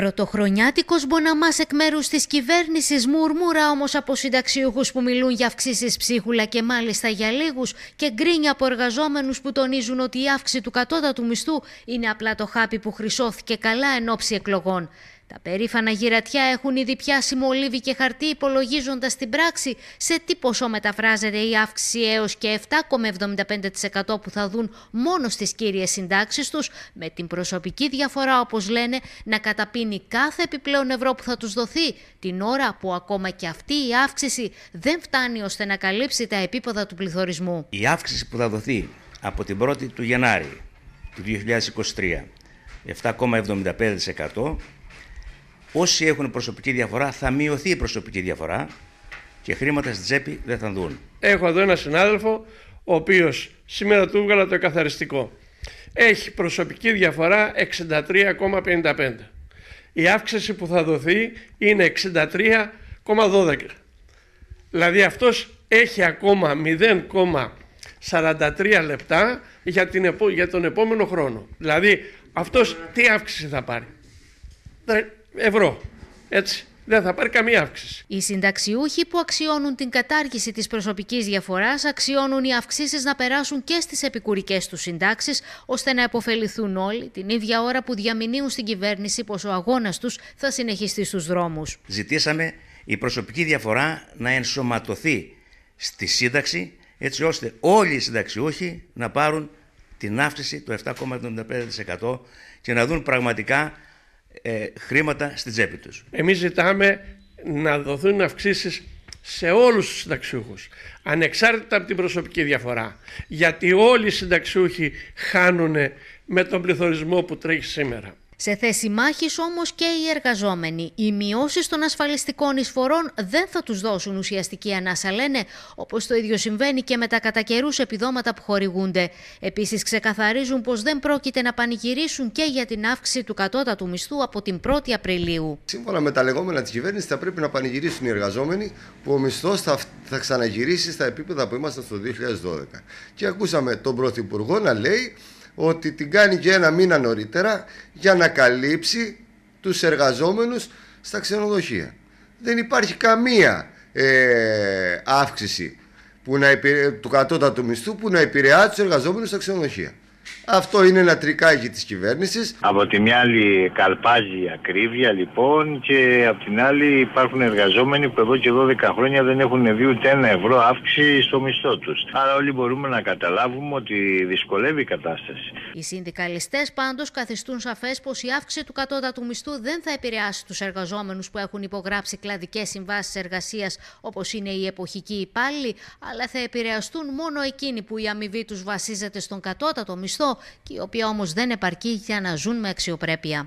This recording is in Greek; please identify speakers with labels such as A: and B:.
A: Πρωτοχρονιάτικος Μποναμάς εκ μέρους της κυβέρνησης μουρμούρα όμως από συνταξιούχους που μιλούν για αυξήσεις ψίχουλα και μάλιστα για λίγους και γκρίνια από εργαζόμενους που τονίζουν ότι η αύξηση του κατώτατου μισθού είναι απλά το χάπι που χρυσώθηκε καλά εν ώψη εκλογών. Τα περήφανα γυρατιά έχουν ήδη πιάσει μολύβι και χαρτί υπολογίζοντας στην πράξη σε τι ποσό μεταφράζεται η αύξηση έως και 7,75% που θα δουν μόνο στις κύριες συντάξεις τους με την προσωπική διαφορά όπως λένε να καταπίνει κάθε επιπλέον ευρώ που θα τους δοθεί την ώρα που ακόμα και αυτή η αύξηση δεν φτάνει ώστε να καλύψει τα επίπεδα του πληθωρισμού.
B: Η αύξηση που θα δοθεί από την 1η του Γενάρη του 2023 7,75% Όσοι έχουν προσωπική διαφορά θα μειωθεί η προσωπική διαφορά και χρήματα στην τσέπη δεν θα δουν.
C: Έχω εδώ ένα συνάδελφο ο οποίος σήμερα του έβγαλα το καθαριστικό. Έχει προσωπική διαφορά 63,55. Η αύξηση που θα δοθεί είναι 63,12. Δηλαδή αυτός έχει ακόμα 0,43 λεπτά για, την, για τον επόμενο χρόνο. Δηλαδή αυτός τι αύξηση θα πάρει ευρώ. Έτσι. Δεν θα πάρει καμία αύξηση.
A: Οι συνταξιούχοι που αξιώνουν την κατάργηση της προσωπικής διαφοράς αξιώνουν οι αυξήσεις να περάσουν και στις επικουρικές τους συντάξεις, ώστε να επωφεληθούν όλοι την ίδια ώρα που διαμηνύουν στην κυβέρνηση πως ο αγώνας τους θα συνεχιστεί στους δρόμους.
B: Ζητήσαμε η προσωπική διαφορά να ενσωματωθεί στη σύνταξη, έτσι ώστε όλοι οι συνταξιούχοι να πάρουν την αύξηση του 7,75% και να δουν πραγματικά ε,
C: χρήματα στη τσέπη τους. Εμείς ζητάμε να δοθούν αυξήσεις σε όλους τους συνταξιούχους, ανεξάρτητα από την προσωπική διαφορά. Γιατί όλοι οι συνταξιούχοι χάνουν με τον πληθωρισμό που τρέχει σήμερα.
A: Σε θέση μάχης όμως και οι εργαζόμενοι. Οι μειώσεις των ασφαλιστικών εισφορών δεν θα τους δώσουν ουσιαστική ανάσα λένε, όπως το ίδιο συμβαίνει και με τα κατά καιρούς επιδόματα που χορηγούνται. Επίσης, ξεκαθαρίζουν πως δεν πρόκειται να πανηγυρίσουν και για την αύξηση του κατώτατου μισθού από την 1η Απριλίου.
D: Σύμφωνα με τα λεγόμενα της κυβέρνησης θα πρέπει να πανηγυρίσουν οι εργαζόμενοι που ο μισθός θα, θα ξαναγυρίσει στα επίπεδα που ήμασταν στο 2012. Και ακούσαμε τον Πρωθυπουργό να λέει ότι την κάνει και ένα μήνα νωρίτερα για να καλύψει τους εργαζόμενους στα ξενοδοχεία. Δεν υπάρχει καμία ε, αύξηση που να του κατώτατου μισθού που να επηρεάζει τους εργαζόμενους στα ξενοδοχεία. Αυτό είναι ένα τρικάκι της κυβέρνησης. Από τη μια καλπάζει η ακρίβεια λοιπόν και από την άλλη υπάρχουν εργαζόμενοι που εδώ και 12 χρόνια δεν έχουν δει ούτε ένα ευρώ αύξηση στο μισθό τους. Άρα όλοι μπορούμε να καταλάβουμε ότι δυσκολεύει
C: η κατάσταση.
A: Οι συνδικαλιστές πάντως καθιστούν σαφές πως η αύξηση του κατώτατου μισθού δεν θα επηρεάσει τους εργαζόμενους που έχουν υπογράψει κλαδικές συμβάσεις εργασίας όπως είναι η εποχική υπάλληλοι, αλλά θα επηρεαστούν μόνο εκείνοι που η αμοιβή τους βασίζεται στον κατώτατο μισθό μισθό, η οποία όμως δεν επαρκεί για να ζουν με αξιοπρέπεια.